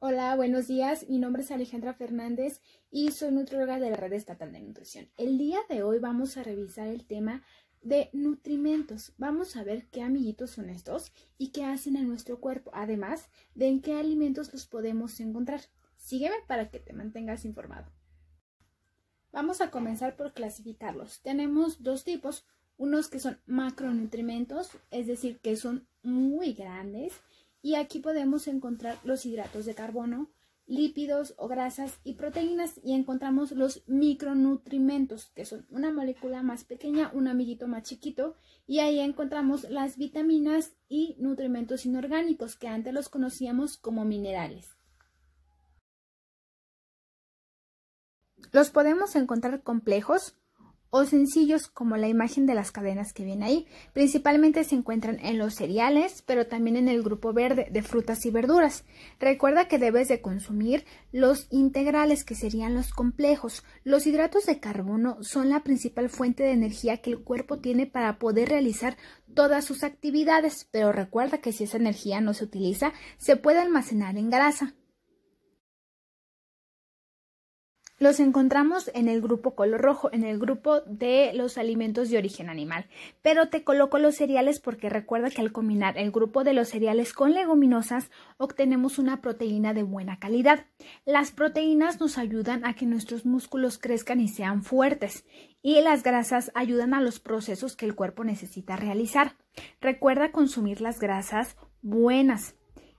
Hola, buenos días. Mi nombre es Alejandra Fernández y soy nutróloga de la Red Estatal de Nutrición. El día de hoy vamos a revisar el tema de nutrimentos. Vamos a ver qué amiguitos son estos y qué hacen en nuestro cuerpo, además de en qué alimentos los podemos encontrar. Sígueme para que te mantengas informado. Vamos a comenzar por clasificarlos. Tenemos dos tipos, unos que son macronutrimentos, es decir, que son muy grandes, y aquí podemos encontrar los hidratos de carbono, lípidos o grasas y proteínas y encontramos los micronutrimentos que son una molécula más pequeña, un amiguito más chiquito y ahí encontramos las vitaminas y nutrimentos inorgánicos que antes los conocíamos como minerales. Los podemos encontrar complejos, o sencillos como la imagen de las cadenas que viene ahí. Principalmente se encuentran en los cereales, pero también en el grupo verde de frutas y verduras. Recuerda que debes de consumir los integrales que serían los complejos. Los hidratos de carbono son la principal fuente de energía que el cuerpo tiene para poder realizar todas sus actividades, pero recuerda que si esa energía no se utiliza, se puede almacenar en grasa. Los encontramos en el grupo color rojo, en el grupo de los alimentos de origen animal. Pero te coloco los cereales porque recuerda que al combinar el grupo de los cereales con leguminosas obtenemos una proteína de buena calidad. Las proteínas nos ayudan a que nuestros músculos crezcan y sean fuertes y las grasas ayudan a los procesos que el cuerpo necesita realizar. Recuerda consumir las grasas buenas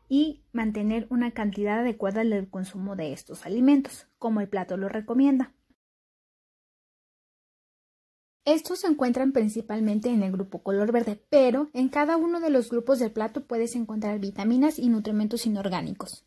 y mantener una cantidad adecuada del consumo de estos alimentos, como el plato lo recomienda. Estos se encuentran principalmente en el grupo color verde, pero en cada uno de los grupos del plato puedes encontrar vitaminas y nutrimentos inorgánicos.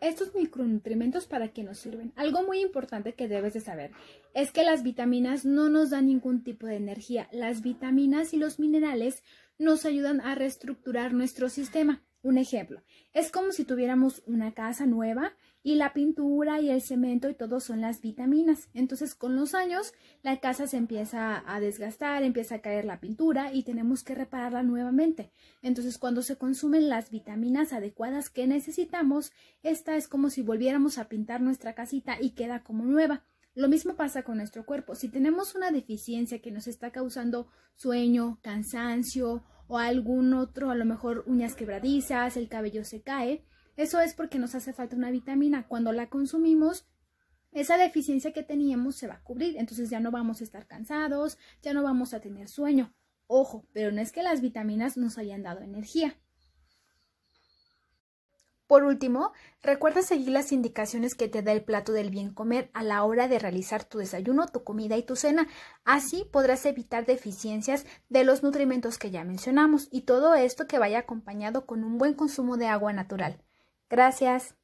Estos micronutrimentos para qué nos sirven. Algo muy importante que debes de saber es que las vitaminas no nos dan ningún tipo de energía. Las vitaminas y los minerales nos ayudan a reestructurar nuestro sistema. Un ejemplo, es como si tuviéramos una casa nueva y la pintura y el cemento y todo son las vitaminas. Entonces con los años la casa se empieza a desgastar, empieza a caer la pintura y tenemos que repararla nuevamente. Entonces cuando se consumen las vitaminas adecuadas que necesitamos, esta es como si volviéramos a pintar nuestra casita y queda como nueva. Lo mismo pasa con nuestro cuerpo. Si tenemos una deficiencia que nos está causando sueño, cansancio o algún otro, a lo mejor uñas quebradizas, el cabello se cae, eso es porque nos hace falta una vitamina. Cuando la consumimos, esa deficiencia que teníamos se va a cubrir, entonces ya no vamos a estar cansados, ya no vamos a tener sueño. Ojo, pero no es que las vitaminas nos hayan dado energía, por último, recuerda seguir las indicaciones que te da el plato del bien comer a la hora de realizar tu desayuno, tu comida y tu cena. Así podrás evitar deficiencias de los nutrimentos que ya mencionamos y todo esto que vaya acompañado con un buen consumo de agua natural. Gracias.